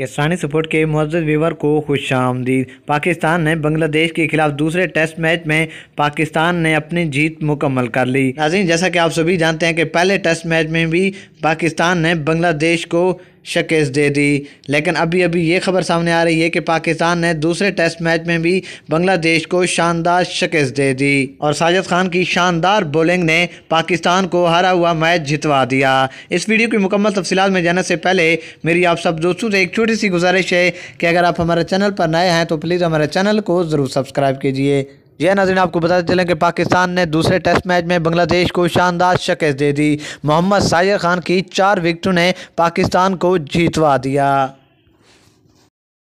किसानी सपोर्ट के मज्द वीवर को खुश आमदीद पाकिस्तान ने बांग्लादेश के खिलाफ दूसरे टेस्ट मैच में पाकिस्तान ने अपनी जीत मुकम्मल कर ली नाजीन जैसा कि आप सभी जानते हैं कि पहले टेस्ट मैच में भी पाकिस्तान ने बांग्लादेश को शकेस दे दी लेकिन अभी अभी ये खबर सामने आ रही है कि पाकिस्तान ने दूसरे टेस्ट मैच में भी बांग्लादेश को शानदार शकेस दे दी और साजिद खान की शानदार बॉलिंग ने पाकिस्तान को हरा हुआ मैच जितवा दिया इस वीडियो की मुकम्मल तफसीत में जाने से पहले मेरी आप सब दोस्तों से एक छोटी सी गुजारिश है कि अगर आप हमारे चैनल पर नए हैं तो प्लीज़ हमारे चैनल को ज़रूर सब्सक्राइब कीजिए यह नजरें आपको बताते चलें कि पाकिस्तान ने दूसरे टेस्ट मैच में बांग्लादेश को शानदार शिकस्त दे दी मोहम्मद सायर खान की चार विकेटों ने पाकिस्तान को जीतवा दिया